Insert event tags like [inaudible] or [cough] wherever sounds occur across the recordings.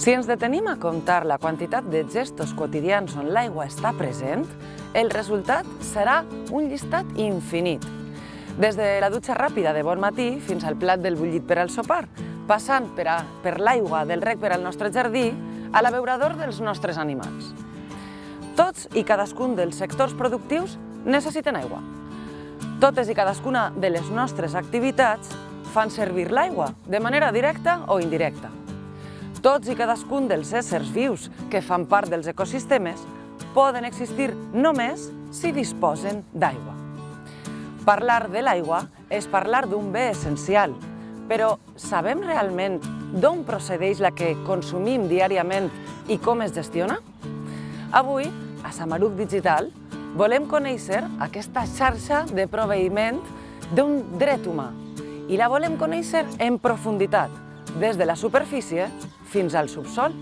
Si ens detenim a comptar la quantitat de gestos quotidians on l'aigua està present, el resultat serà un llistat infinit. Des de la dutxa ràpida de bon matí fins al plat del bullit per al sopar, passant per, a, per l'aigua del rec per al nostre jardí, a l'abeurador dels nostres animals. Tots i cadascun dels sectors productius necessiten aigua. Totes i cadascuna de les nostres activitats fan servir l'aigua, de manera directa o indirecta. Tots i cadascun dels éssers vius que fan part dels ecosistemes poden existir només si disposen d'aigua. Parlar de l'aigua és parlar d'un bé essencial, però sabem realment d'on procedeix la que consumim diàriament i com es gestiona? Avui, a Samaruc Digital, volem conèixer aquesta xarxa de proveïment d'un dret humà i la volem conèixer en profunditat, des de la superfície fins al subsol.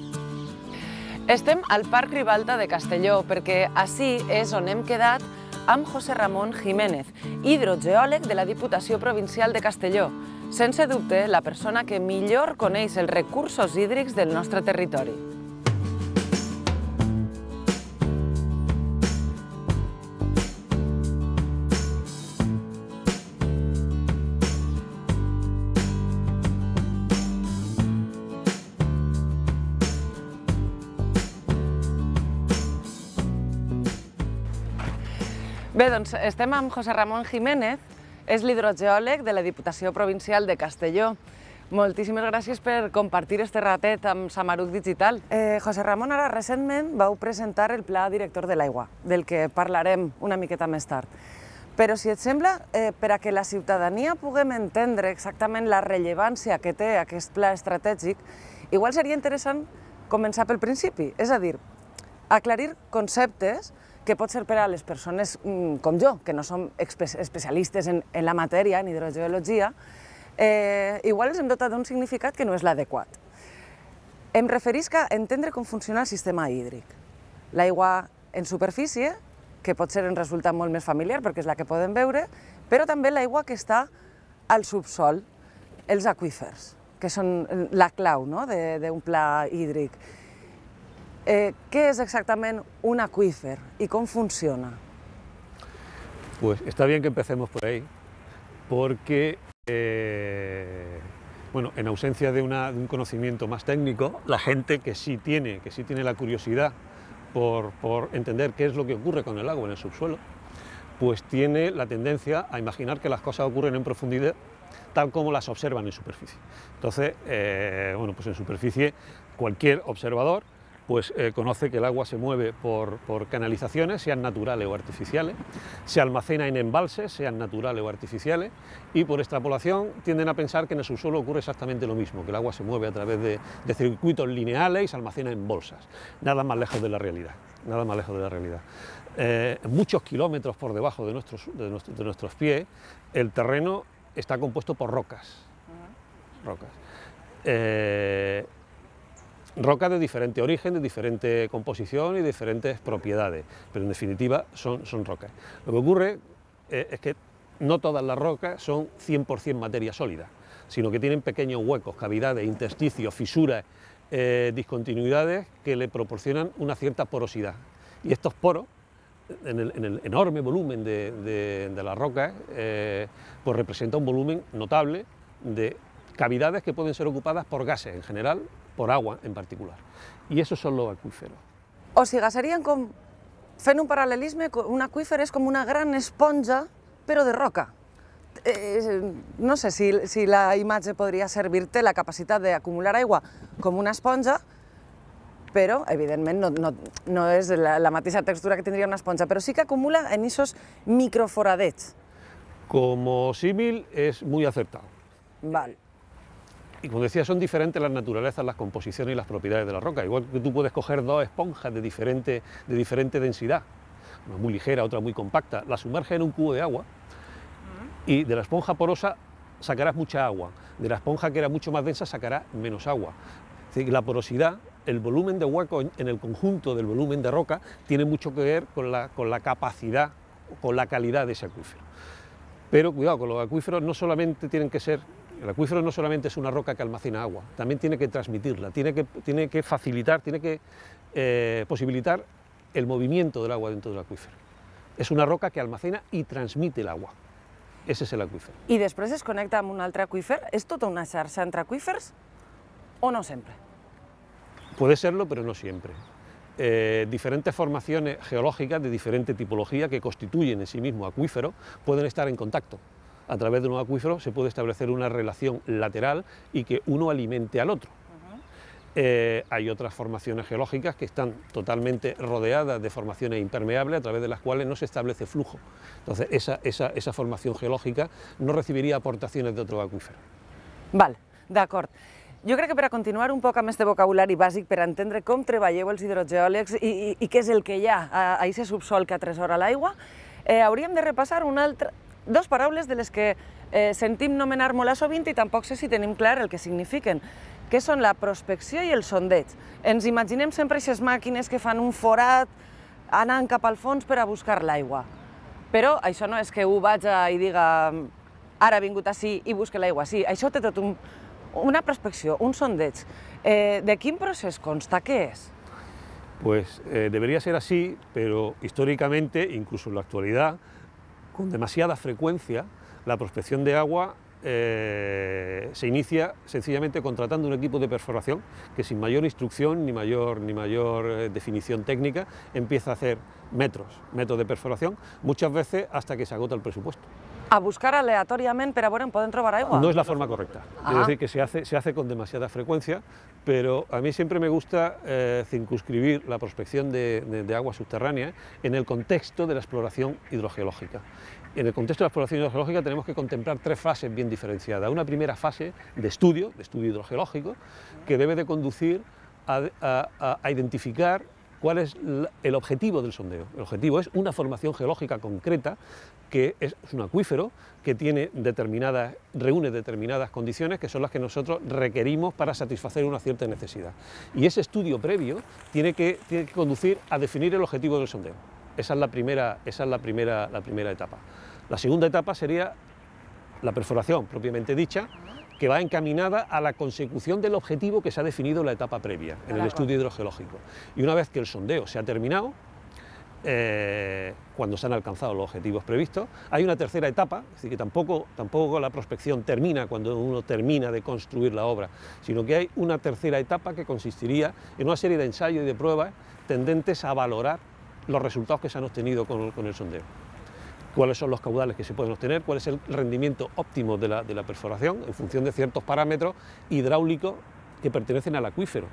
Estem al Parc Ribalta de Castelló perquè així és on hem quedat amb José Ramón Jiménez, hidrogeòleg de la Diputació Provincial de Castelló, sense dubte la persona que millor coneix els recursos hídrics del nostre territori. doncs estem amb José Ramon Jiménez, és l'hidrogeòleg de la Diputació Provincial de Castelló. Moltíssimes gràcies per compartir este ratet amb Samaruc Digital. Eh, José Ramon, ara recentment vau presentar el Pla Director de l'Aigua, del que parlarem una miqueta més tard. Però, si et sembla, eh, per a que la ciutadania puguem entendre exactament la rellevància que té aquest pla estratègic, igual seria interessant començar pel principi, és a dir, aclarir conceptes que pot ser per a les persones mm, com jo, que no som especialistes en, en la matèria, en hidrogeologia, eh, igual ens hem dotat d'un significat que no és l'adequat. Em referisc a entendre com funciona el sistema hídric. L'aigua en superfície, que pot ser en resultat molt més familiar perquè és la que podem veure, però també l'aigua que està al subsol, els aqüífers, que són la clau no? d'un pla hídric. Eh, ...¿qué es exactamente un acuífer y cómo funciona? Pues está bien que empecemos por ahí, porque eh, bueno, en ausencia de, un conocimiento más técnico, la gente que sí tiene, que sí tiene la curiosidad por, entender qué es lo que ocurre con el agua en el subsuelo, pues tiene la tendencia a imaginar que las cosas ocurren en profundidad tal como las observan en superficie. Entonces, eh, bueno, pues en superficie cualquier observador pues eh, conoce que el agua se mueve por, canalizaciones, sean naturales o artificiales, se almacena en embalses, sean naturales o artificiales, y por extrapolación tienden a pensar que en el subsuelo ocurre exactamente lo mismo, que el agua se mueve a través de, circuitos lineales y se almacena en bolsas. Nada más lejos de la realidad, nada más lejos de la realidad. Eh, muchos kilómetros por debajo de nuestros, de, nuestros pies, el terreno está compuesto por rocas. rocas. Eh, rocas de diferente origen, de diferente composición y diferentes propiedades, pero en definitiva son, son rocas. Lo que ocurre eh, es que no todas las rocas son 100% materia sólida, sino que tienen pequeños huecos, cavidades, intersticios, fisuras, eh, discontinuidades que le proporcionan una cierta porosidad. Y estos poros, en el, enorme volumen de, de, rocas... la eh, roca, pues representa un volumen notable de cavidades que pueden ser ocupadas por gases en general, por agua en particular. Y esos son los acuíferos. O si gasarían con un paralelismo, un acuífero es como una gran esponja, pero de roca. Eh, no sé si, la imagen podría servirte, la capacidad de acumular agua como una esponja, pero evidentemente no, es la, matiza textura que tendría una esponja, pero sí que acumula en esos microforadets. Como símil es muy aceptado. Vale. Y como decía, son diferentes las naturalezas, las composiciones y las propiedades de la roca. Igual que tú puedes coger dos esponjas de diferente, de diferente densidad, una muy ligera, otra muy compacta, la sumerges en un cubo de agua y de la esponja porosa sacarás mucha agua, de la esponja que era mucho más densa sacarás menos agua. la porosidad, el volumen de hueco en el conjunto del volumen de roca tiene mucho que ver con la, con la capacidad, con la calidad de ese acuífero. Pero cuidado, con los acuíferos no solamente tienen que ser el acuífero no solamente es una roca que almacena agua, también tiene que transmitirla, tiene que, tiene que facilitar, tiene que eh, posibilitar el movimiento del agua dentro del acuífero. Es una roca que almacena y transmite el agua. Ese es el acuífero. Y después se conecta a un otro acuífero. ¿Es todo tota una charla entre acuíferos o no siempre? Puede serlo, pero no siempre. Eh, diferentes formaciones geológicas de diferente tipología que constituyen en sí mismo acuífero pueden estar en contacto a través de un acuífero se puede establecer una relación lateral y que uno alimente al otro. Eh, hay otras formaciones geológicas que están totalmente rodeadas de formaciones impermeables a través de las cuales no se establece flujo. Entonces, esa, formación geológica no recibiría aportaciones de otro acuífero. Vale, de acuerdo. Yo creo que para continuar un poco con este vocabulario básico, para entender cómo treballeu els hidrogeòlegs y y, y el que ya ahí se subsol que atresora la agua, eh, habrían de repasar un altre, dos paraules de les que eh, sentim nomenar molt sovint i tampoc sé si tenim clar el que signifiquen que són la prospecció i el sondeig. Ens imaginem sempre aquestes màquines que fan un forat anant cap al fons per a buscar l'aigua. Però això no és que ho a i diga ara ha vingut així i busque l'aigua. Sí, això té tot un, una prospecció, un sondeig. Eh, de quin procés consta? Què és? Pues eh, debería ser así, pero históricamente, incluso en la actualidad, con demasiada frecuencia, la prospección de agua eh, se inicia sencillamente contratando un equipo de perforación que sin mayor instrucción ni mayor, ni mayor eh, definición técnica empieza a hacer metros, metros de perforación, muchas veces hasta que se agota el presupuesto. A buscar aleatoriamente, pero bueno, pueden trobar agua. No es la forma correcta. Es ah. decir, que se hace, se hace con demasiada frecuencia, pero a mí siempre me gusta eh, circunscribir la prospección de, de, subterráneas agua subterránea en el contexto de la exploración hidrogeológica. En el contexto de la exploración hidrogeológica tenemos que contemplar tres fases bien diferenciadas. Una primera fase de estudio, de estudio hidrogeológico, que debe de conducir a, a identificar cuál es el objetivo del sondeo. El objetivo es una formación geológica concreta que es un acuífero que tiene determinadas, reúne determinadas condiciones que son las que nosotros requerimos para satisfacer una cierta necesidad. Y ese estudio previo tiene que, conducir a definir el objetivo del sondeo. Esa es, la primera, esa es la, primera, la primera etapa. La segunda etapa sería la perforación propiamente dicha, que va encaminada a la consecución del objetivo que se ha definido en la etapa previa, en el estudio hidrogeológico. Y una vez que el sondeo se ha terminado, eh, cuando se han alcanzado los objetivos previstos. Hay una tercera etapa, es decir, que tampoco, la prospección termina cuando uno termina de construir la obra, sino que hay una tercera etapa que consistiría en una serie de ensayos y de pruebas tendentes a valorar los resultados que se han obtenido con el sondeo cuáles son los caudales que se pueden obtener, cuál es el rendimiento óptimo de la, perforación en función de ciertos parámetros hidráulicos que pertenecen al acuífero.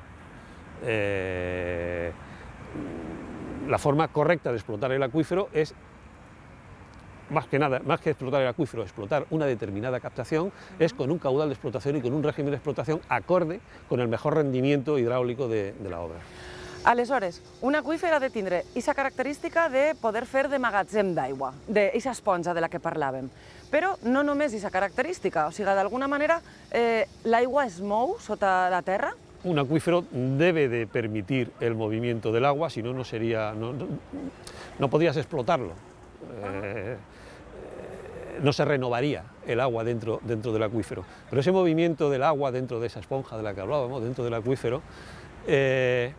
Eh, la forma correcta de explotar el acuífero es más que nada, más que explotar el acuífero, explotar una determinada captación es con un caudal de explotación y con un régimen de explotación acorde con el mejor rendimiento hidráulico de la obra alesores un acuífero de tindre esa característica de poder fer de magatzem d'aigua, esa esponja de la que parlàvem. pero no només esa característica, o de alguna manera la eh, l'aigua es mou sota la terra? Un acuífero debe de permitir el movimiento del agua, si no, no sería, no, podrías explotarlo. Eh, no se renovaría el agua dentro, dentro del acuífero. Pero ese movimiento del agua dentro de esa esponja de la que hablábamos, dentro del acuífero, eh,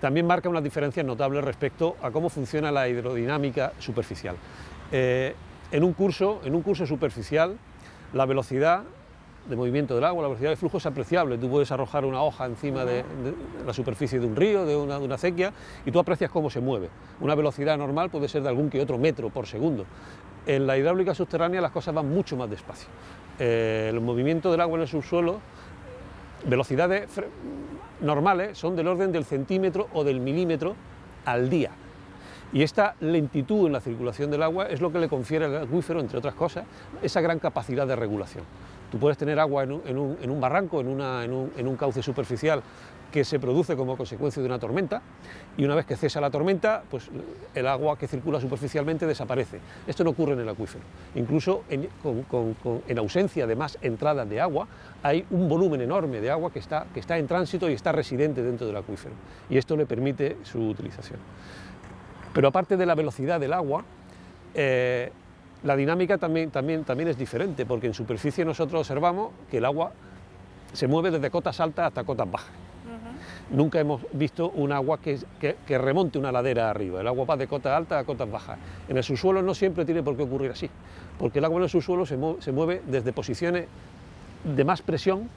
también marca una diferencia notable respecto a cómo funciona la hidrodinámica superficial. Eh, en, un curso, en un curso superficial, la velocidad de movimiento del agua, la velocidad de flujo es apreciable. Tú puedes arrojar una hoja encima de, la superficie de un río, de una, de una, acequia, y tú aprecias cómo se mueve. Una velocidad normal puede ser de algún que otro metro por segundo. En la hidráulica subterránea las cosas van mucho más despacio. Eh, el movimiento del agua en el subsuelo, velocidades normales son del orden del centímetro o del milímetro al día. Y esta lentitud en la circulación del agua es lo que le confiere al acuífero, entre otras cosas, esa gran capacidad de regulación. Tú puedes tener agua en un, barranco, en, un, cauce superficial que se produce como consecuencia de una tormenta y una vez que cesa la tormenta, pues el agua que circula superficialmente desaparece. Esto no ocurre en el acuífero. Incluso en, ausencia de más entradas de agua, hay un volumen enorme de agua que está, en tránsito y está residente dentro del acuífero y esto le permite su utilización. Pero aparte de la velocidad del agua, eh, la dinámica también, también, también es diferente, porque en superficie nosotros observamos que el agua se mueve desde cotas altas hasta cotas bajas. Nunca hemos visto un agua que, que, remonte una ladera arriba. El agua va de cotas altas a cotas bajas. En el subsuelo no siempre tiene por qué ocurrir así, porque el agua en el subsuelo se, se mueve desde posiciones de más presión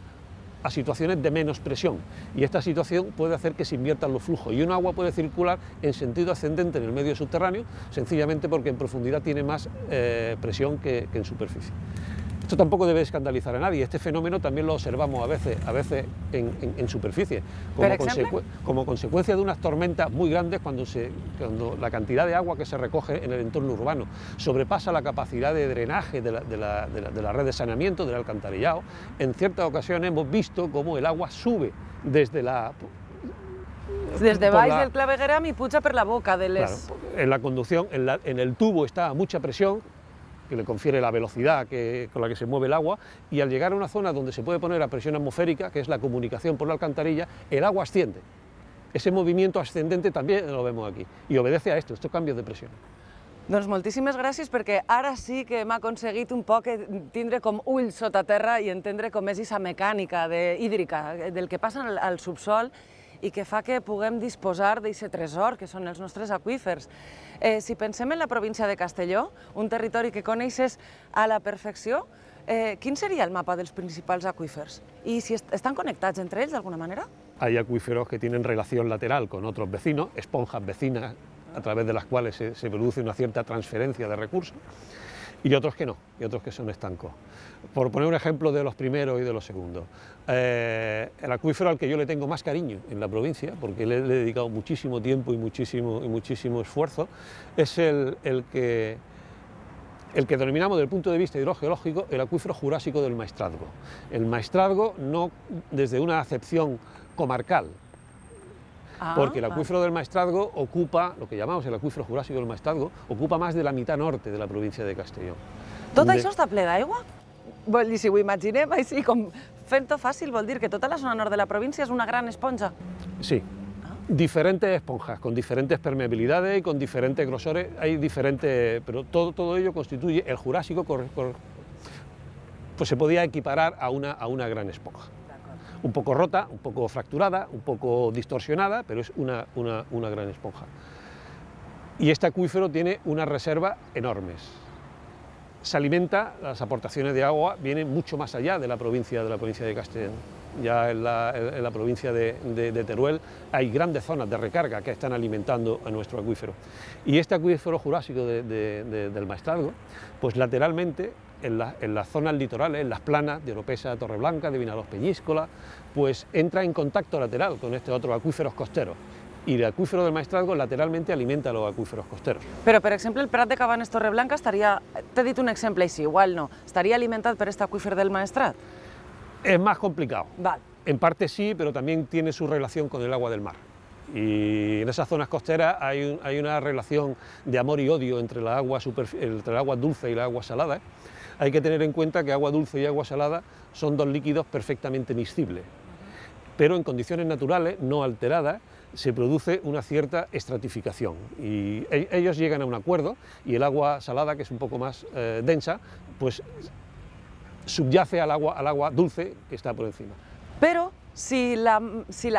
a situaciones de menos presión y esta situación puede hacer que se inviertan los flujos y un agua puede circular en sentido ascendente en el medio subterráneo sencillamente porque en profundidad tiene más eh, presión que en superficie. Esto tampoco debe escandalizar a nadie. Este fenómeno también lo observamos a veces, a veces en, superficie, como, consecuencia de unas tormentas muy grandes cuando, la cantidad de agua que se recoge en el entorno urbano sobrepasa la capacidad de drenaje de la, red de saneamiento, del alcantarillado. En ciertas ocasiones hemos visto cómo el agua sube desde la desde vais del clavegueram y pucha por la boca del en la conducción, en, en, el tubo está a mucha presión, que le confiere la velocidad con la que se mueve el agua, y al llegar a una zona donde se puede poner a presión atmosférica, que es la comunicación por la alcantarilla, el agua asciende. Ese movimiento ascendente también lo vemos aquí, y obedece a esto, estos cambios de presión. nos moltíssimes gracias, porque ahora sí que me ha conseguido un poco eh, tindre com ull sota terra i entendre com és aquesta mecànica de, hídrica del que pasan al, subsol y que fa que puguem disposar ese tresor que son els nostres aqüífers. Eh, si pensemos en la provincia de Castelló, un territorio que coneixes a la perfección, eh, ¿quién sería el mapa de los principales acuíferos? ¿Y si están conectados entre ellos de alguna manera? Hay acuíferos que tienen relación lateral con otros vecinos, esponjas vecinas a través de las cuales se produce una cierta transferencia de recursos y otros que no, y otros que son estancos. Por poner un ejemplo de los primeros y de los segundos, eh, el acuífero al que yo le tengo más cariño en la provincia, porque le, he dedicado muchísimo tiempo y muchísimo, y muchísimo esfuerzo, es el, que, el que denominamos desde el punto de vista hidrogeológico el acuífero jurásico del maestrazgo. El maestrazgo no desde una acepción comarcal, Ah, porque el acuífero del Maestrazgo ocupa, lo que llamamos el acuífero jurásico del Maestrazgo, ocupa más de la mitad norte de la provincia de Castellón. ¿Todo eso está pleda ple d'aigua? Vol dir, si ho imaginem així, com fent-ho fàcil, que toda la zona norte de la provincia es una gran esponja. Sí, diferentes esponjas, con diferentes permeabilidades y con diferentes grosores, hay diferentes, pero todo, todo ello constituye el Jurásico, pues se podía equiparar a una, a una gran esponja un poco rota, un poco fracturada, un poco distorsionada, pero es una, una, gran esponja. Y este acuífero tiene una reserva enormes. Se alimenta, las aportaciones de agua vienen mucho más allá de la provincia de, la provincia de Castellón. Ya en la, provincia de, Teruel hay grandes zonas de recarga que están alimentando a nuestro acuífero. Y este acuífero jurásico del Maestrazgo, pues lateralmente en, las zonas litorales, en las planas de Oropesa, Torreblanca, de Vinalos, Peñíscola, pues entra en contacto lateral con este otro acuíferos costero... y el acuífero del Maestrazgo lateralmente alimenta los acuíferos costeros. Pero, por ejemplo, el Prat de Cabanes Torreblanca estaría, te he dicho un ejemplo y sí, igual no, estaría alimentado por este acuífero del Maestrat? Es más complicado. Vale. En parte sí, pero también tiene su relación con el agua del mar. Y en esas zonas costeras hay, una relación de amor y odio entre, el agua dulce y el agua salada. ¿eh? Hay que tener en cuenta que agua dulce y agua salada son dos líquidos perfectamente miscibles, pero en condiciones naturales, no alteradas, se produce una cierta estratificación y e-, ellos llegan a un acuerdo y el agua salada, que es un poco más eh, densa, pues subyace al agua, al agua dulce que está por encima. Pero si la, acción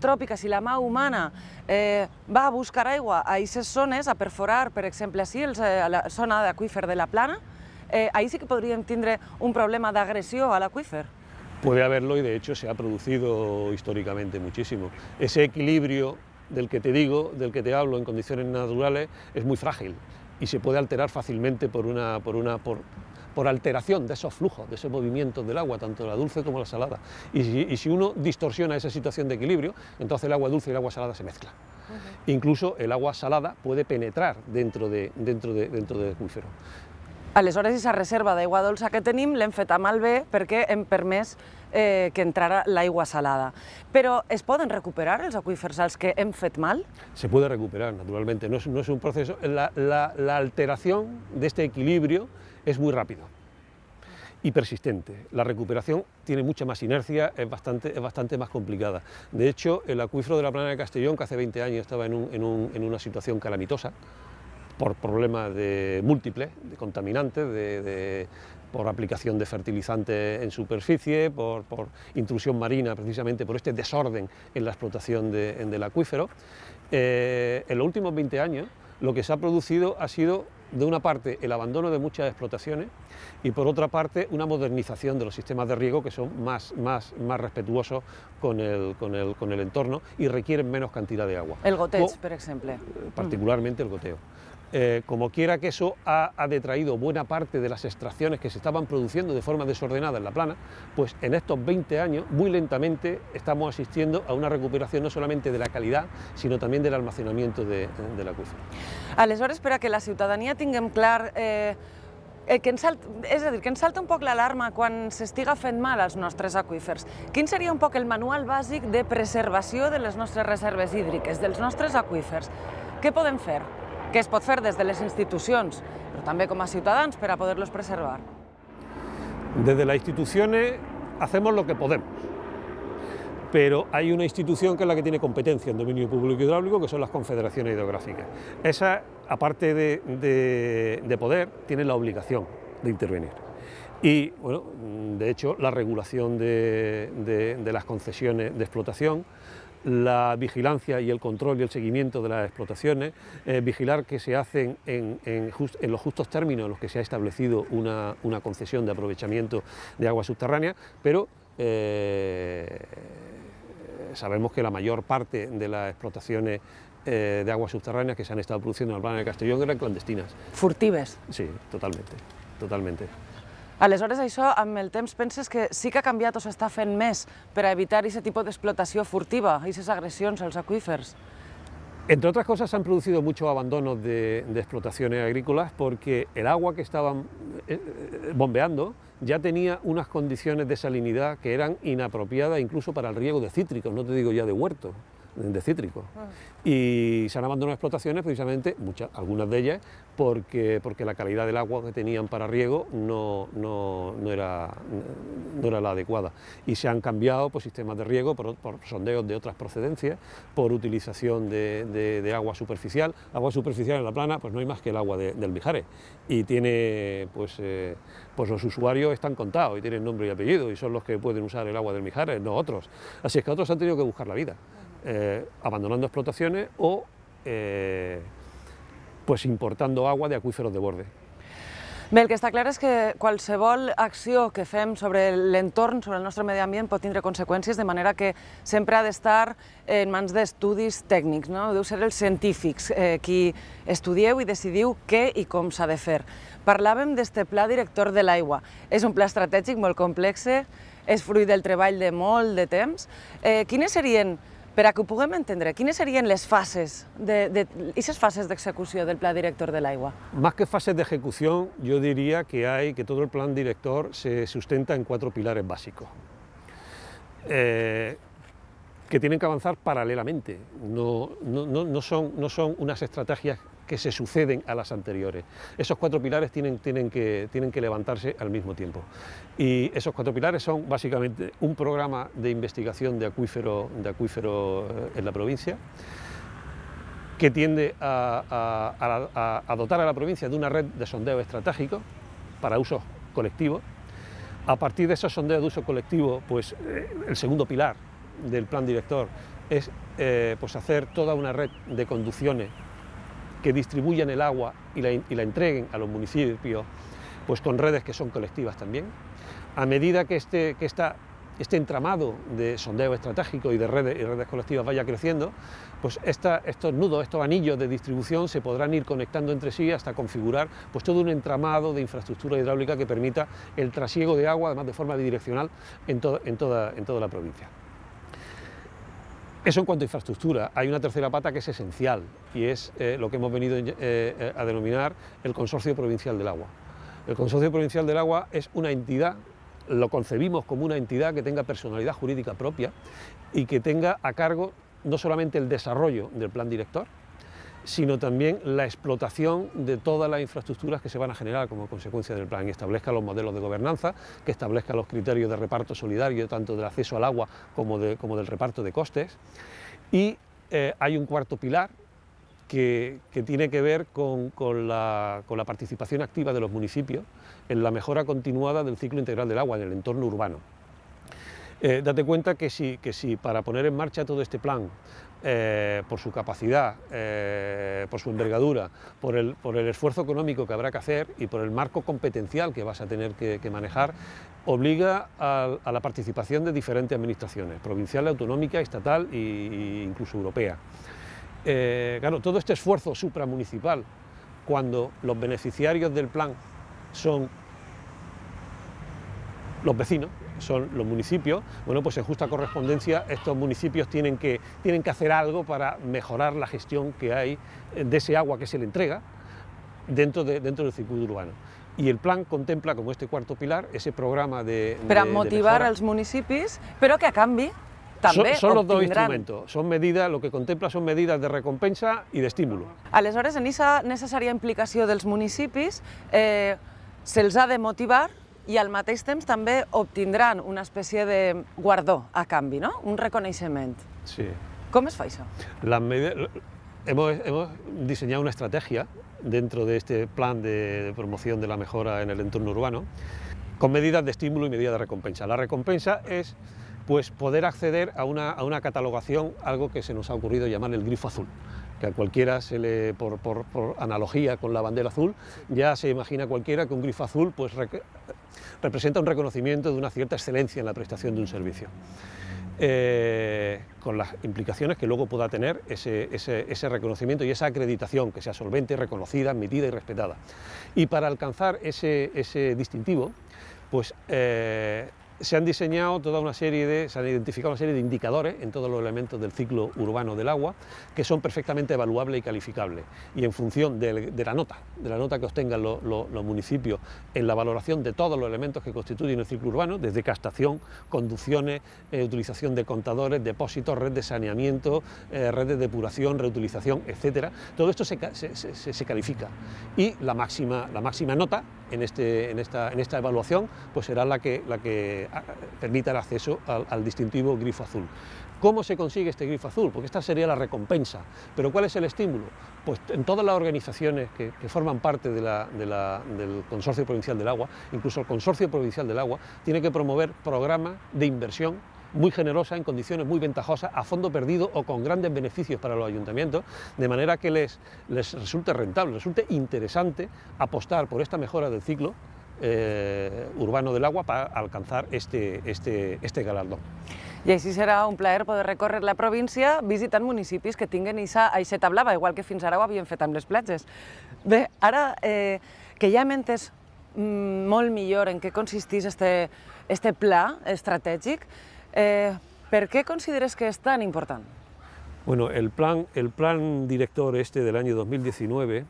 la si la más humana eh, va a buscar agua a sesiones a perforar, por ejemplo, así eh, la zona de acuífero de la plana, eh, ahí sí que podría entender un problema de agresión al acuífero". Puede haberlo y de hecho se ha producido históricamente muchísimo. Ese equilibrio del que te digo, del que te hablo en condiciones naturales, es muy frágil y se puede alterar fácilmente por una, por una, por, alteración de esos flujos, de esos movimientos del agua, tanto la dulce como la salada. Y si, uno distorsiona esa situación de equilibrio, entonces el agua dulce y el agua salada se mezclan. Incluso el agua salada puede penetrar dentro, dentro, dentro del acuífero. Aleshores, esa reserva agua dulce que tenim l'hem fet malbé perquè hem permès eh, que entrara la agua salada. ¿Pero es poden recuperar los acuíferos als que hem fet mal? Se puede recuperar, naturalmente. No es, un proceso... La, alteración de este equilibrio es muy rápido y persistente. La recuperación tiene mucha más inercia, es bastante, más complicada. De hecho, el acuífero de la plana de Castellón, que hace 20 años estaba en, en una situación calamitosa, por problemas de múltiples, de contaminantes, de, por aplicación de fertilizantes en superficie, por, intrusión marina, precisamente por este desorden en la explotación del acuífero. Eh, en los últimos 20 años lo que se ha producido ha sido, de una parte, el abandono de muchas explotaciones y, por otra parte, una modernización de los sistemas de riego que son más, más, más respetuosos con el, con, el, con el entorno y requieren menos cantidad de agua. El goteo, por ejemplo. Eh, particularmente el goteo. Eh, como quiera que eso ha, detraído buena parte de las extracciones que se estaban produciendo de forma desordenada en la plana, pues en estos 20 años, muy lentamente, estamos asistiendo a una recuperación no solamente de la calidad, ...sino también del almacenamiento de, de l'aqüífer. Aleshores, espera que la ciudadanía tenga clar eh, eh que salta, un poco la que ...cuando se un poc l'alarma quan s'estiga fent mal als nostres Quin seria un poco el manual básico... de preservación de nuestras reservas hídricas... ...de dels nostres acuífers ¿Qué pueden hacer? que es poder desde las instituciones, pero también como a ciutadans preservar? Desde las instituciones hacemos lo que podemos, pero hay una institución que es la que tiene competencia en dominio público hidráulico, que son las confederaciones hidrográficas. Esa, aparte de, poder, tiene la obligación de intervenir. Y, bueno, de hecho, la regulación de las concesiones de explotación la vigilancia y el control y el seguimiento de las explotaciones, eh, vigilar que se hacen en, los justos términos en los que se ha establecido una, concesión de aprovechamiento de aguas subterráneas, pero eh, sabemos que la mayor parte de las explotaciones eh, de aguas subterráneas que se han estado produciendo en el plan de Castellón eran clandestinas. Furtivas. Sí, totalmente, totalmente. Aleshores, això amb el temps penses que sí que ha cambiado o s'està fent més per a evitar tipo de explotación furtiva, y agresión a los acuíferos? Entre otras cosas, se han producido muchos abandonos de, de, explotaciones agrícolas porque el agua que estaban eh, eh, bombeando ya tenía unas condiciones de salinidad que eran inapropiadas incluso para el riego de cítricos, no te digo ya de huertos de cítrico... Ah. Y se han abandonado explotaciones precisamente, muchas, algunas de ellas, porque, porque la calidad del agua que tenían para riego no, no, no era, no era la adecuada. Y se han cambiado por sistemas de riego, por, sondeos de otras procedencias, por utilización de, de, agua superficial. Agua superficial en la plana, pues no hay más que el agua del Mijares. Y tiene, pues, eh, pues los usuarios están contados y tienen nombre y apellido y son los que pueden usar el agua del Mijares, no otros. Así es que otros han tenido que buscar la vida. eh, abandonando explotaciones o eh, pues importando agua de acuíferos de borde. Bé, el que està clar és que qualsevol acció que fem sobre l'entorn, sobre el nostre medi ambient, pot tindre conseqüències, de manera que sempre ha d'estar en mans d'estudis tècnics, no? Deu ser els científics eh, qui estudieu i decidiu què i com s'ha de fer. Parlàvem d'este pla director de l'aigua. És un pla estratègic molt complex, és fruit del treball de molt de temps. Eh, quines serien pero a que ho puguem entendre, fases, de, esas fases de ejecución del plan director del agua? Más que fases de ejecución, yo diría que hay, que todo el plan director se sustenta en cuatro pilares básicos. Eh, que tienen que avanzar paralelamente, no, no, son, no son unas estrategias que se suceden a las anteriores. Esos cuatro pilares tienen, tienen, que, tienen que levantarse al mismo tiempo. Y esos cuatro pilares son básicamente un programa de investigación de acuífero, de acuífero eh, en la provincia, que tiende a, dotar a la provincia de una red de sondeo estratégico para usos colectivos. A partir de esos sondeos de uso colectivo, pues eh, el segundo pilar del plan director es eh, pues hacer toda una red de conducciones que distribuyan el agua y la, entreguen a los municipios, pues con redes que son colectivas también. A medida que este, este entramado de sondeo estratégico y de redes, y redes colectivas vaya creciendo, pues estos nudos, estos anillos de distribución se podrán ir conectando entre sí hasta configurar pues todo un entramado de infraestructura hidráulica que permita el trasiego de agua, además de forma bidireccional, en toda la provincia. Eso en cuanto a infraestructura. Hay una tercera pata que es esencial y es eh, lo que hemos venido eh, eh, a denominar el Consorcio Provincial del Agua. El Consorcio Provincial del Agua es una entidad, lo concebimos como una entidad que tenga personalidad jurídica propia y que tenga a cargo no solamente el desarrollo del plan director, sino también la explotación de todas las infraestructuras que se van a generar como consecuencia del plan, y establezca los modelos de gobernanza, que establezca los criterios de reparto solidario, tanto del acceso al agua como, del reparto de costes. Y eh, hay un cuarto pilar, que, tiene que ver con, la, participación activa de los municipios en la mejora continuada del ciclo integral del agua en el entorno urbano. Eh, date cuenta que si, que si para poner en marcha todo este plan, eh, por su capacidad, eh, por su envergadura, por el, esfuerzo económico que habrá que hacer y por el marco competencial que vas a tener que, manejar, obliga a, la participación de diferentes administraciones, provincial, autonómica, estatal e, incluso europea. claro, todo este esfuerzo supramunicipal, cuando los beneficiarios del plan son los vecinos, son los municipios, bueno, pues en justa correspondencia estos municipios tienen que, tienen que hacer algo para mejorar la gestión que hay de ese agua que se le entrega dentro, de, dentro del circuito urbano. Y el plan contempla, como este cuarto pilar, ese programa de... para motivar a los municipios, pero que a cambio también son, son los dos instrumentos, son medidas, lo que contempla son medidas de recompensa y estímulo. A Aleshores, en necesaria implicación de los municipios, eh, se les ha de motivar y al mateix temps també una especie de guardó a cambio, no? Un reconeixement. Sí. Com es fa hemos, diseñado una estrategia dentro de este plan de, promoción de la mejora en el entorno urbano con medidas de estímulo y medidas de recompensa. La recompensa es pues poder acceder a una catalogación, algo que se nos ha ocurrido llamar el grifo azul que a cualquiera se le, por, analogía con la bandera azul, ya se imagina cualquiera que un grifo azul pues, representa un reconocimiento de una cierta excelencia en la prestación de un servicio. Eh, con las implicaciones que luego pueda tener ese, reconocimiento y esa acreditación, que sea solvente, reconocida, admitida y respetada. Y para alcanzar ese, distintivo, pues eh, se han diseñado toda una serie de, se han identificado una serie de indicadores en todos los elementos del ciclo urbano del agua que son perfectamente evaluables y calificables. Y en función de, la nota, de la nota que obtengan los municipios en la valoración de todos los elementos que constituyen el ciclo urbano, desde castación, conducciones, eh, utilización de contadores, depósitos, red de saneamiento, eh, red de depuración, reutilización, etcétera, todo esto se, califica. Y la máxima, la máxima nota en, este, en, esta, en esta evaluación pues será la que, la que permita el acceso al, distintivo grifo azul. ¿Cómo se consigue este grifo azul? Porque esta sería la recompensa. ¿Pero cuál es el estímulo? Pues en todas las organizaciones que, forman parte del Consorcio Provincial del Agua, incluso el Consorcio Provincial del Agua, tiene que promover programas de inversión muy generosa, en condiciones muy ventajosas, a fondo perdido o con grandes beneficios para los ayuntamientos, de manera que les, les resulte rentable, resulte interesante apostar por esta mejora del ciclo eh, urbano del agua para alcanzar este, este, este galardón. I així serà un plaer poder recórrer la província visitant municipis que tinguen aixeta blava, igual que fins ara ho havien fet amb les platges. Bé, ara eh, que ja hem entès mm, molt millor en què consistís este, este pla estratègic, eh, per què consideres que és tan important? Bueno, el plan, el plan director este del año 2019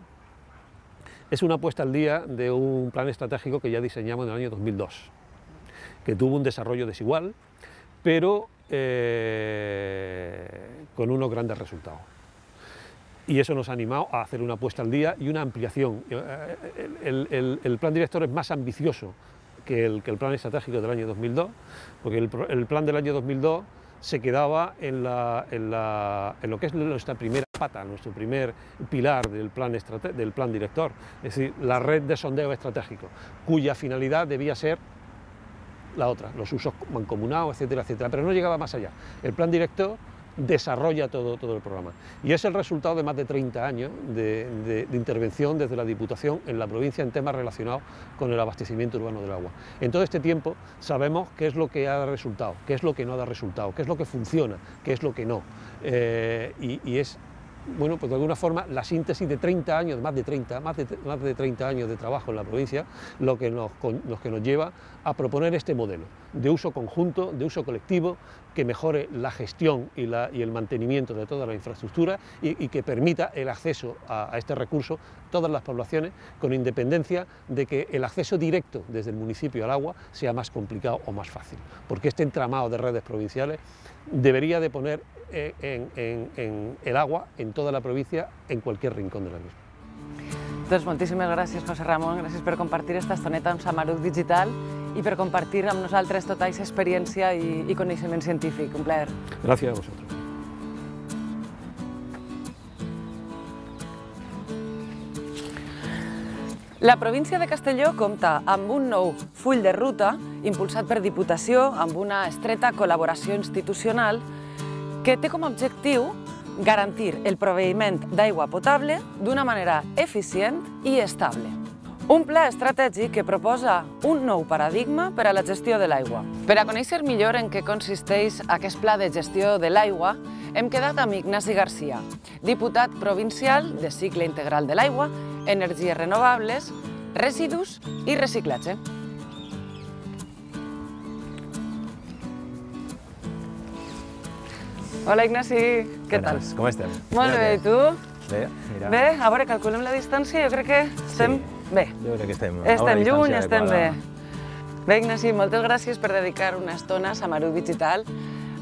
es una apuesta al día de un plan estratégico que ya diseñamos en el año 2002, que tuvo un desarrollo desigual, pero eh, con unos grandes resultados. Y eso nos ha animado a hacer una apuesta al día y una ampliación. Eh, eh, el, plan director es más ambicioso que el, plan estratégico del año 2002, porque el, plan del año 2002 se quedaba en, en, lo que es nuestra primera pata, nuestro primer pilar del plan, del plan director, es decir, la red de sondeo estratégico, cuya finalidad debía ser la otra, los usos mancomunados, etcétera, etcétera, pero no llegaba más allá. El plan director desarrolla todo, todo el programa. Y es el resultado de más de 30 años de, intervención desde la Diputación en la provincia en temas relacionados con el abastecimiento urbano del agua. En todo este tiempo sabemos qué es lo que ha resultado, qué es lo que no ha dado resultado, qué es lo que funciona, qué es lo que no. Eh, y es bueno, pues de alguna forma la síntesis de 30 años, más de 30, más de, más de 30 años de trabajo en la provincia, lo que, nos, que nos lleva a proponer este modelo de uso conjunto, de uso colectivo, que mejore la gestión y, el mantenimiento de toda la infraestructura y, que permita el acceso a, a, este recurso todas las poblaciones, con independencia de que el acceso directo desde el municipio al agua sea más complicado o más fácil, porque este entramado de redes provinciales debería de poner eh, en, el agua en toda la provincia, en cualquier rincón de la misma. Entonces, muchísimas gracias José Ramón, gracias por compartir esta estoneta en Samaruc Digital y por compartir a nosotros tota experiencia y i, científico. coneixement científic. Un placer. Gracias a vosotros. La província de Castelló compta amb un nou full de ruta impulsat per Diputació amb una estreta col·laboració institucional que té com a objectiu garantir el proveïment d'aigua potable d'una manera eficient i estable. Un pla estratègic que proposa un nou paradigma per a la gestió de l'aigua. Per a conèixer millor en què consisteix aquest pla de gestió de l'aigua, hem quedat amb Ignasi Garcia, diputat provincial de Cicle Integral de l'Aigua, Energies Renovables, Residus i Reciclatge. Hola, Ignasi, què tal? Com estem? Molt bé, i tu? Bé, mira. Bé, a veure, calculem la distància, jo crec que estem... Sí Bé. Jo crec que estem... Estem lluny, estem bé. Bé, Ignasi, moltes gràcies per dedicar una estona a Samaru Digital.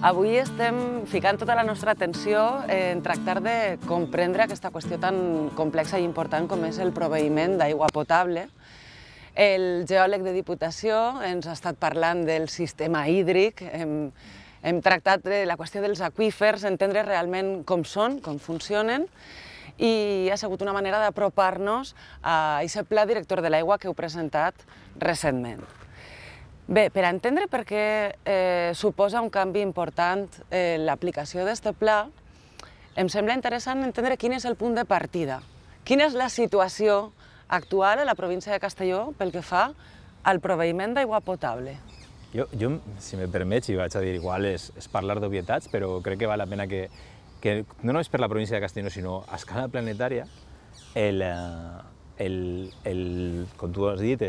Avui estem ficant tota la nostra atenció en tractar de comprendre aquesta qüestió tan complexa i important com és el proveïment d'aigua potable. El geòleg de Diputació ens ha estat parlant del sistema hídric, hem, hem tractat la qüestió dels aqüífers, entendre realment com són, com funcionen, i ha sigut una manera d'apropar-nos a aquest pla director de l'aigua que heu presentat recentment. Bé, per entendre per què eh, suposa un canvi important eh, l'aplicació d'aquest pla, em sembla interessant entendre quin és el punt de partida, quina és la situació actual a la província de Castelló pel que fa al proveïment d'aigua potable. Jo, jo, si me permets, i vaig a dir igual, és, és parlar d'obvietats, però crec que val la pena que, que no només per la província de Castelló, sinó a escala planetària, el, eh, el, el, com tu has dit,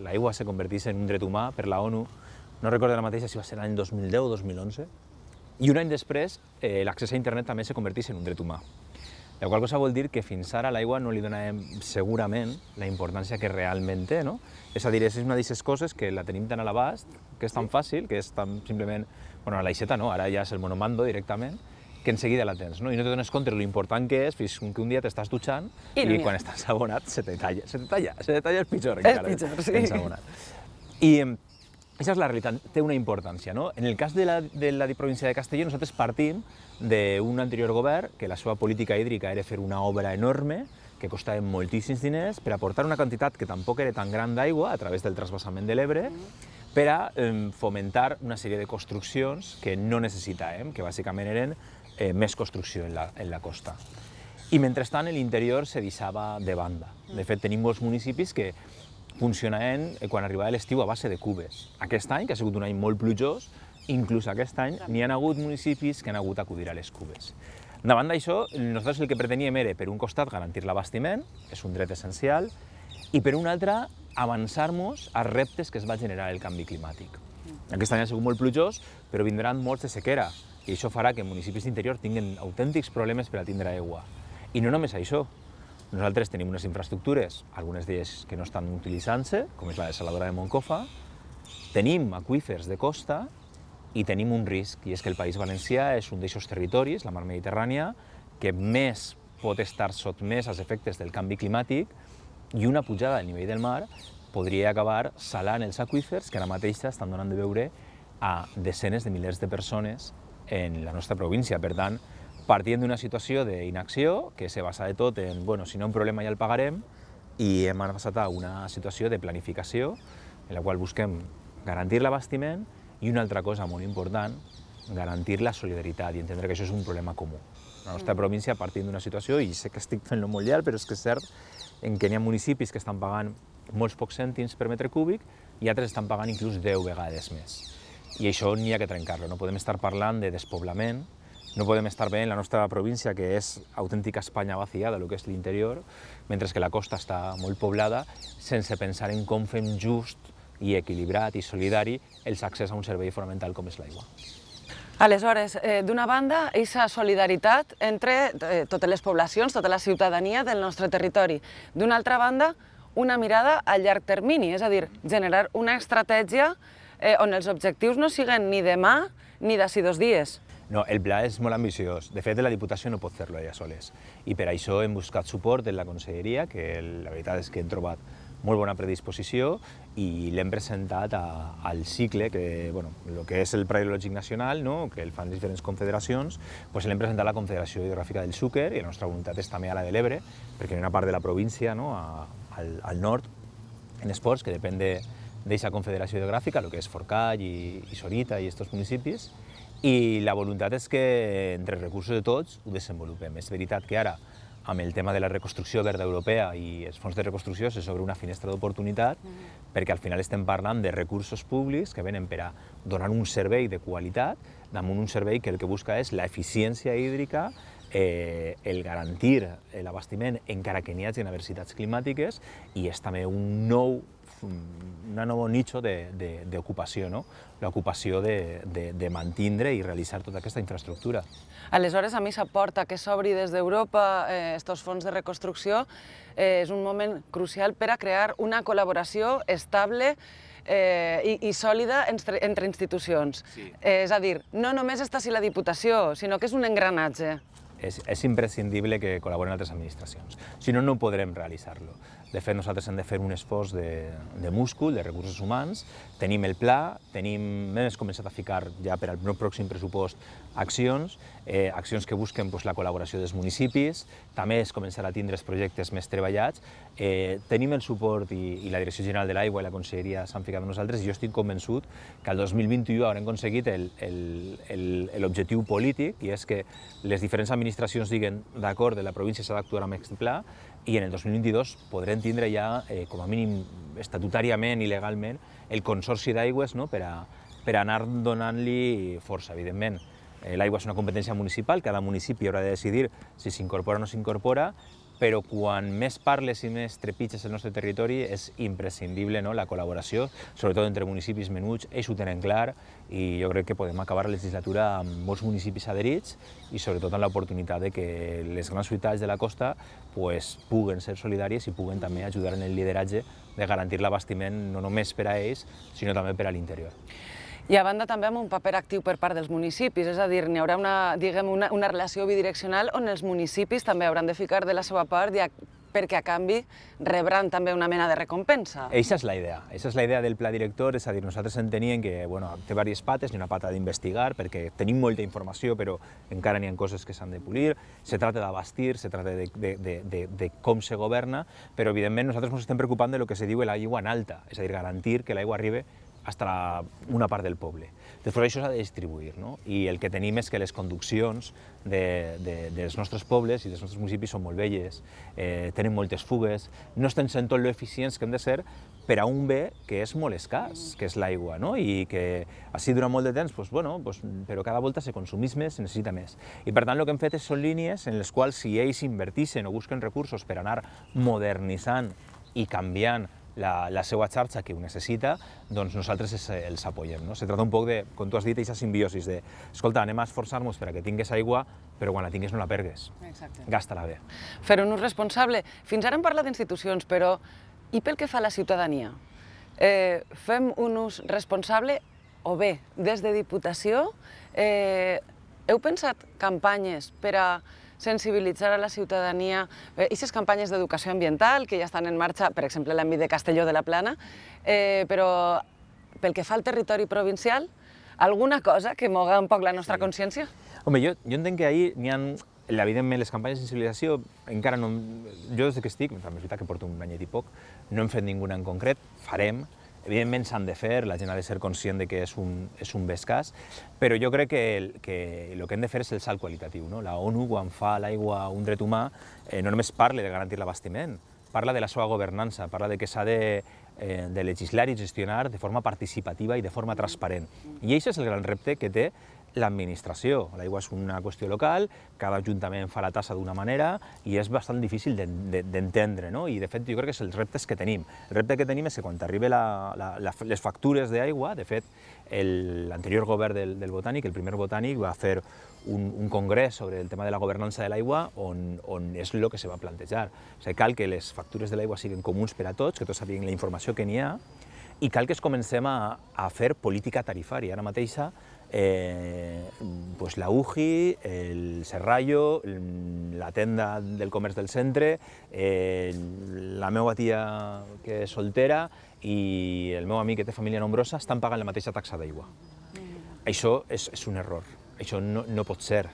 l'aigua se convertís en un dret humà per la ONU, no recordo la mateixa si va ser l'any 2010 o 2011, i un any després eh, l'accés a internet també se convertís en un dret humà. La qual cosa vol dir que fins ara l'aigua no li donàvem segurament la importància que realment té, no? És a dir, és una d'aquestes coses que la tenim tan a l'abast, que és tan fàcil, que és tan simplement... Bueno, a l'aixeta no, ara ja és el monomando directament, que enseguida la tens, no? I no te dones compte lo important que és fins que un dia t'estàs dutxant i, i quan estàs sabonat se te talla, se te talla, se te talla el pitjor encara. És pitjor, sí. Ensabonat. I aquesta és la realitat, té una importància, no? En el cas de la, de la província de Castelló, nosaltres partim d'un anterior govern que la seva política hídrica era fer una obra enorme que costava moltíssims diners per aportar una quantitat que tampoc era tan gran d'aigua a través del trasbassament de l'Ebre, mm per a eh, fomentar una sèrie de construccions que no necessitàvem, que bàsicament eren eh, més construcció en la, en la costa. I mentrestant l'interior se deixava de banda. De fet, tenim molts municipis que funcionaven eh, quan arribava l'estiu a base de cubes. Aquest any, que ha sigut un any molt plujós, inclús aquest any, n'hi han hagut municipis que han hagut d'acudir a les cubes. Davant d'això, nosaltres el que preteníem era, per un costat, garantir l'abastiment, és un dret essencial, i per un altre, avançar-nos als reptes que es va generar el canvi climàtic. Aquest any ha sigut molt plujós, però vindran molts de sequera. I això farà que municipis d'interior tinguin autèntics problemes per a tindre aigua. I no només això. Nosaltres tenim unes infraestructures, algunes d'elles que no estan utilitzant-se, com és la desaladora de Moncofa, tenim aqüífers de costa i tenim un risc, i és que el País Valencià és un d'aixòs territoris, la mar Mediterrània, que més pot estar sotmès als efectes del canvi climàtic i una pujada del nivell del mar podria acabar salant els aqüífers que ara mateix estan donant de veure a desenes de milers de persones en la nostra província. Per tant, partint d'una situació d'inacció que se basa de tot en, bueno, si no un problema ja el pagarem, i hem passat a una situació de planificació en la qual busquem garantir l'abastiment i una altra cosa molt important, garantir la solidaritat i entendre que això és un problema comú. La nostra mm. província partint d'una situació, i sé que estic fent-lo molt llarg, però és que és cert en que hi ha municipis que estan pagant molts pocs cèntims per metre cúbic i altres estan pagant inclús 10 vegades més. I això n'hi ha que trencar-lo. No podem estar parlant de despoblament, no podem estar veient la nostra província, que és autèntica Espanya vaciada, el que és l'interior, mentre que la costa està molt poblada, sense pensar en com fem just i equilibrat i solidari els accés a un servei fonamental com és l'aigua. Aleshores, eh, d'una banda, aquesta solidaritat entre eh, totes les poblacions, tota la ciutadania del nostre territori. D'una altra banda, una mirada a llarg termini, és a dir, generar una estratègia eh, on els objectius no siguen ni demà ni d'ací dos dies. No, el pla és molt ambiciós. De fet, la Diputació no pot fer-lo ella soles. I per això hem buscat suport en la conselleria, que la veritat és que hem trobat molt bona predisposició i l'hem presentat a, al cicle, que, bueno, el que és el Praiològic Nacional, no? que el fan diferents confederacions, pues l'hem presentat a la Confederació Hidrogràfica del Xúquer i la nostra voluntat és també a la de l'Ebre, perquè hi ha una part de la província, no? a, al, al nord, en esports, que depèn de, d'eixa confederació hidrogràfica, el que és Forcall i, i Sorita i aquests municipis, i la voluntat és que entre els recursos de tots ho desenvolupem. És veritat que ara, amb el tema de la reconstrucció verda europea i els fons de reconstrucció se s'obre una finestra d'oportunitat mm -hmm. perquè al final estem parlant de recursos públics que venen per a donar un servei de qualitat damunt un servei que el que busca és l'eficiència hídrica, eh, el garantir l'abastiment encara que n'hi hagi adversitats climàtiques i és també un nou un nou nicho d'ocupació, no? l'ocupació de, de, de mantindre i realitzar tota aquesta infraestructura. Aleshores, a mi s'aporta que s'obri des d'Europa eh, estos fons de reconstrucció eh, és un moment crucial per a crear una col·laboració estable eh, i, i sòlida entre, entre institucions. Sí. Eh, és a dir, no només està si la Diputació, sinó que és un engranatge. És, és imprescindible que col·laboren altres administracions, si no, no podrem realitzar-lo. De fet, nosaltres hem de fer un esforç de, de múscul, de recursos humans, tenim el pla, tenim, hem començat a ficar ja per al pròxim pressupost accions, eh, accions que busquen pues, la col·laboració dels municipis, també es començarà a tindre els projectes més treballats, eh, tenim el suport i, i la Direcció General de l'Aigua i la Conselleria s'han ficat amb nosaltres i jo estic convençut que el 2021 haurem aconseguit l'objectiu polític i és que les diferents administracions diguen d'acord, de la província s'ha d'actuar amb aquest pla, i en el 2022 podrem tindre ja, eh, com a mínim estatutàriament i legalment, el Consorci d'Aigües no? per, a, per anar donant-li força, evidentment. Eh, l'aigua és una competència municipal, cada municipi haurà de decidir si s'incorpora o no s'incorpora, però quan més parles i més trepitges el nostre territori és imprescindible no? la col·laboració, sobretot entre municipis menuts, ells ho tenen clar i jo crec que podem acabar la legislatura amb molts municipis adherits i sobretot amb l'oportunitat de que les grans ciutats de la costa pues, puguen ser solidàries i puguen també ajudar en el lideratge de garantir l'abastiment no només per a ells, sinó també per a l'interior i a banda també amb un paper actiu per part dels municipis, és a dir, n'hi haurà una, diguem, una, una relació bidireccional on els municipis també hauran de ficar de la seva part i perquè a canvi rebran també una mena de recompensa. Eixa és la idea, eixa és la idea del pla director, és a dir, nosaltres enteníem que bueno, té diverses pates, hi ha una pata d'investigar, perquè tenim molta informació, però encara n'hi ha coses que s'han de polir, se trata d'abastir, se trata de, de, de, de, de com se governa, però evidentment nosaltres ens estem preocupant de lo que se diu l'aigua en alta, és a dir, garantir que l'aigua arribi hasta una part del poble. Després això s'ha de distribuir, no? i el que tenim és que les conduccions de, de, dels nostres pobles i dels nostres municipis són molt velles, eh, tenen moltes fugues, no estan sent tot l'eficients que hem de ser per a un bé que és molt escàs, que és l'aigua, no? i que així durant molt de temps, doncs, bueno, doncs, però cada volta se consumís més, se necessita més. I per tant el que hem fet és, són línies en les quals si ells invertixen o busquen recursos per anar modernitzant i canviant la, la seva xarxa que ho necessita, doncs nosaltres es, els apoyem. No? Se trata un poc de, com tu has dit, aquesta simbiosis de, escolta, anem a esforçar-nos per a que tingues aigua, però quan la tingues no la Exacte. Gasta-la bé. Fer un ús responsable. Fins ara hem parlat d'institucions, però i pel que fa a la ciutadania? Eh, fem un ús responsable o bé, des de Diputació, eh, heu pensat campanyes per a sensibilitzar a la ciutadania. Aquestes eh, campanyes d'educació ambiental que ja estan en marxa, per exemple, l'àmbit de Castelló de la Plana, eh, però pel que fa al territori provincial, alguna cosa que moga un poc la nostra sí. consciència? Home, jo, jo entenc que ahir n'hi ha evidentment, les campanyes de sensibilització encara no... Jo des que estic, també és veritat que porto un any i poc, no hem fet ninguna en concret, farem, Evidentment s'han de fer, la gent ha de ser conscient de que és un, és un bé escàs, però jo crec que el que, el que hem de fer és el salt qualitatiu. No? La ONU, quan fa l'aigua un dret humà, eh, no només parla de garantir l'abastiment, parla de la seva governança, parla de que s'ha de, eh, de legislar i gestionar de forma participativa i de forma transparent. I això és el gran repte que té l'administració. L'aigua és una qüestió local, cada ajuntament fa la tassa d'una manera i és bastant difícil d'entendre, no? I de fet jo crec que és els reptes que tenim. El repte que tenim és que quan arriben la, les factures d'aigua, de fet l'anterior govern del, del Botànic, el primer Botànic, va fer un, un congrés sobre el tema de la governança de l'aigua on, on és el que se va plantejar. O sigui, cal que les factures de l'aigua siguin comuns per a tots, que tots sapiguin la informació que n'hi ha, i cal que es comencem a, a fer política tarifària. Ara mateixa eh, pues la UJI, el Serrallo, la tenda del comerç del centre, eh, la meva tia que és soltera i el meu amic que té família nombrosa estan pagant la mateixa taxa d'aigua. Mm. Això és, és un error, això no, no pot ser.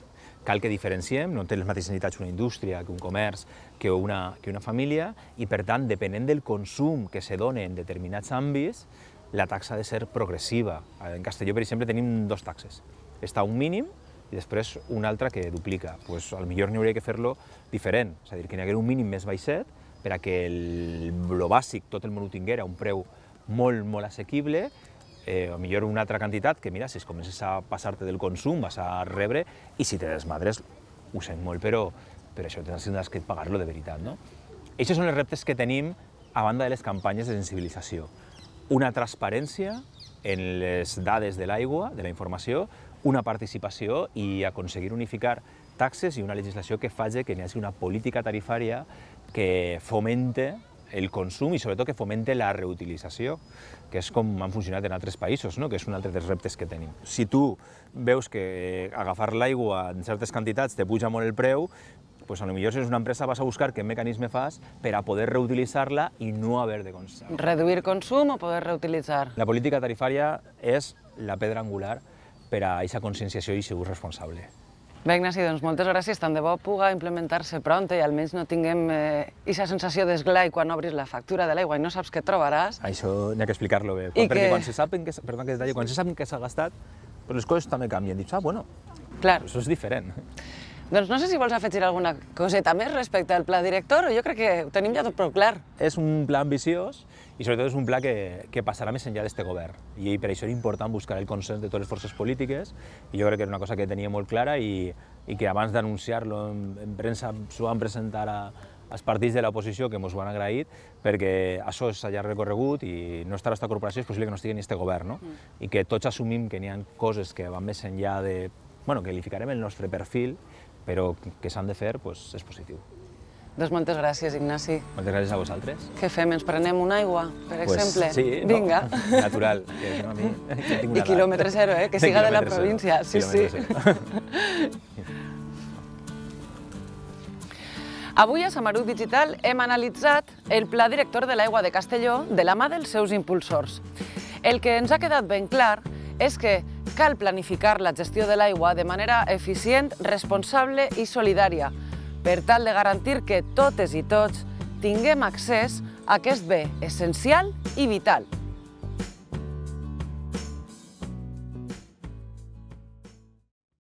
Cal que diferenciem, no té les mateixes necessitats una indústria, que un comerç, que una, que una família, i per tant, depenent del consum que se dona en determinats àmbits, la taxa ha de ser progressiva. En Castelló, per exemple, tenim dos taxes. Està un mínim i després un altre que duplica. Pues, al millor n'hi hauria que fer-lo diferent, és a dir, que n'hi hagués un mínim més baixet per a que el, lo bàsic tot el món ho tinguera un preu molt, molt assequible eh, o millor una altra quantitat que, mira, si es comences a passar-te del consum vas a rebre i si te desmadres ho sent molt, però però això tens que pagar-lo de veritat, no? Aquests són els reptes que tenim a banda de les campanyes de sensibilització una transparència en les dades de l'aigua, de la informació, una participació i aconseguir unificar taxes i una legislació que faci que n'hi hagi una política tarifària que fomente el consum i sobretot que fomente la reutilització, que és com han funcionat en altres països, no? que és un altre dels reptes que tenim. Si tu veus que agafar l'aigua en certes quantitats te puja molt el preu, pues a lo millor si és una empresa vas a buscar quin mecanisme fas per a poder reutilitzar-la i no haver de consumar. Reduir consum o poder reutilitzar? La política tarifària és la pedra angular per a aquesta conscienciació i ser responsable. Bé, Ignasi, doncs moltes gràcies. Tant de bo puga implementar-se pront i almenys no tinguem aquesta eh, sensació d'esglai quan obris la factura de l'aigua i no saps què trobaràs. Això n'hi ha que explicar-lo bé, I perquè que... quan se saben que, perdó, que detalli, quan se saben que s'ha gastat, però les coses també canvien. Dius, ah, bueno, Clar. això és diferent. Doncs no sé si vols afegir alguna coseta més respecte al pla director, jo crec que ho tenim ja tot prou clar. És un pla ambiciós i sobretot és un pla que, que passarà més enllà d'este govern. I per això és important buscar el consens de totes les forces polítiques i jo crec que era una cosa que tenia molt clara i, i que abans d'anunciar-lo en, en premsa s'ho van presentar a, als partits de l'oposició que ens ho han agraït perquè això és allà recorregut i no estar a aquesta corporació és possible que no estigui ni este govern no? Mm. i que tots assumim que n'hi ha coses que van més enllà de bueno, que li ficarem el nostre perfil però que s'han de fer doncs, és positiu. Doncs moltes gràcies, Ignasi. Moltes gràcies a vosaltres. Què fem? Ens prenem una aigua, per pues, exemple? Sí, Vinga. No, [laughs] natural. Que, no, a mi, que [laughs] I quilòmetre zero, eh? que siga de la província. Sí, sí. [laughs] Avui a Samarut Digital hem analitzat el Pla Director de l'Aigua de Castelló de la mà dels seus impulsors. El que ens ha quedat ben clar és que Cal planificar la gestió de l'aigua de manera eficient, responsable i solidària, per tal de garantir que totes i tots tinguem accés a aquest bé essencial i vital.